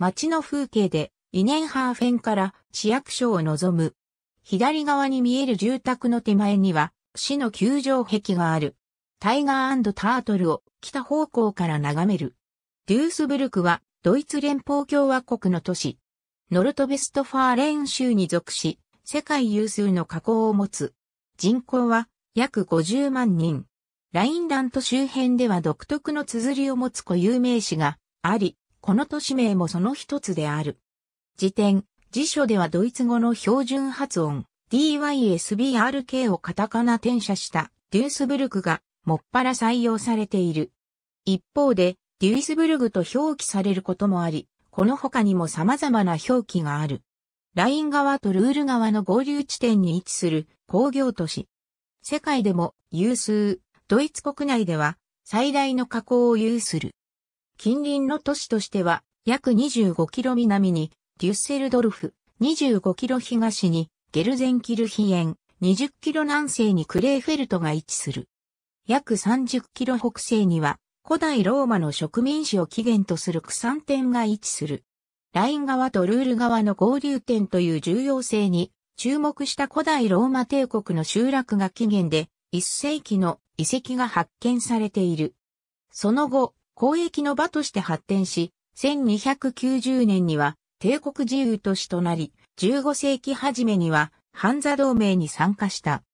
街の風景で、イネンハーフェンから市役所を望む。左側に見える住宅の手前には、市の球場壁がある。タイガータートルを北方向から眺める。デュースブルクはドイツ連邦共和国の都市。ノルトベストファーレン州に属し、世界有数の加工を持つ。人口は約50万人。ラインラント周辺では独特の綴りを持つ固有名詞があり、この都市名もその一つである。辞典、辞書ではドイツ語の標準発音、dysbrk をカタカナ転写したデュースブルクがもっぱら採用されている。一方で、デュースブルグと表記されることもあり、この他にも様々な表記がある。ライン側とルール側の合流地点に位置する工業都市。世界でも有数、ドイツ国内では最大の河口を有する。近隣の都市としては、約25キロ南に、デュッセルドルフ、25キロ東に、ゲルゼンキルヒエン、20キロ南西にクレーフェルトが位置する。約30キロ北西には、古代ローマの植民地を起源とするクサンテンが位置する。ライン川とルール川の合流点という重要性に注目した古代ローマ帝国の集落が起源で、1世紀の遺跡が発見されている。その後、交易の場として発展し、1290年には帝国自由都市となり、15世紀初めにはハンザ同盟に参加した。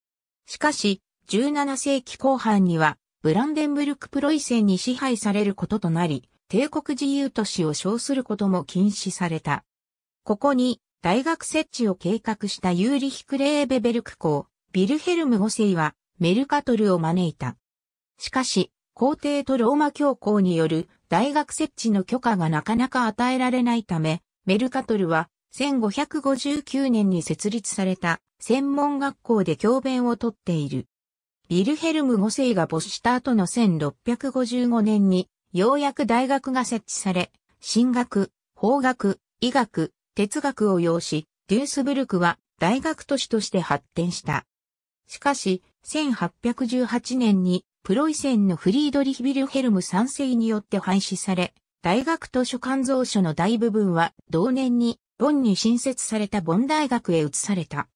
しかし、17世紀後半にはブランデンブルクプロイセンに支配されることとなり、帝国自由都市を称することも禁止された。ここに大学設置を計画したユーリヒ・クレーベベルク校、ビルヘルム5世はメルカトルを招いた。しかし、皇帝とローマ教皇による大学設置の許可がなかなか与えられないため、メルカトルは1559年に設立された専門学校で教鞭をとっている。ビルヘルム5世が没した後の1655年に、ようやく大学が設置され、進学、法学、医学、哲学を要し、デュースブルクは大学都市として発展した。しかし、1818年にプロイセンのフリードリヒ・ビルヘルム3世によって廃止され、大学図書館蔵書の大部分は同年にボンに新設されたボン大学へ移された。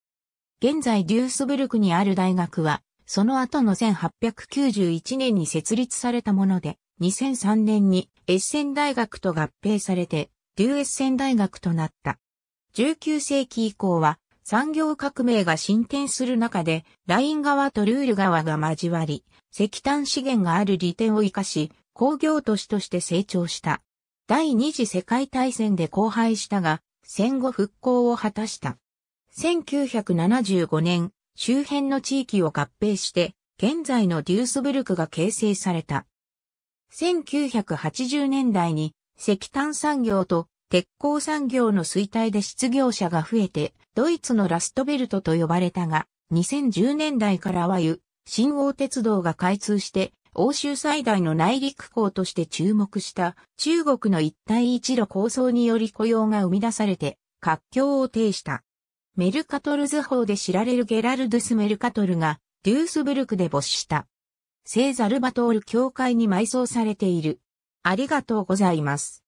現在デュースブルクにある大学は、その後の1891年に設立されたもので、2003年にエッセン大学と合併されて、デューエッセン大学となった。19世紀以降は、産業革命が進展する中で、ライン川とルール川が交わり、石炭資源がある利点を活かし、工業都市として成長した。第二次世界大戦で荒廃したが、戦後復興を果たした。1975年、周辺の地域を合併して、現在のデュースブルクが形成された。1980年代に石炭産業と鉄鋼産業の衰退で失業者が増えて、ドイツのラストベルトと呼ばれたが、2010年代からはゆ、新大鉄道が開通して、欧州最大の内陸港として注目した中国の一帯一路構想により雇用が生み出されて、活況を呈した。メルカトル図法で知られるゲラルドゥス・メルカトルが、デュースブルクで没した。聖ザルバトール教会に埋葬されている。ありがとうございます。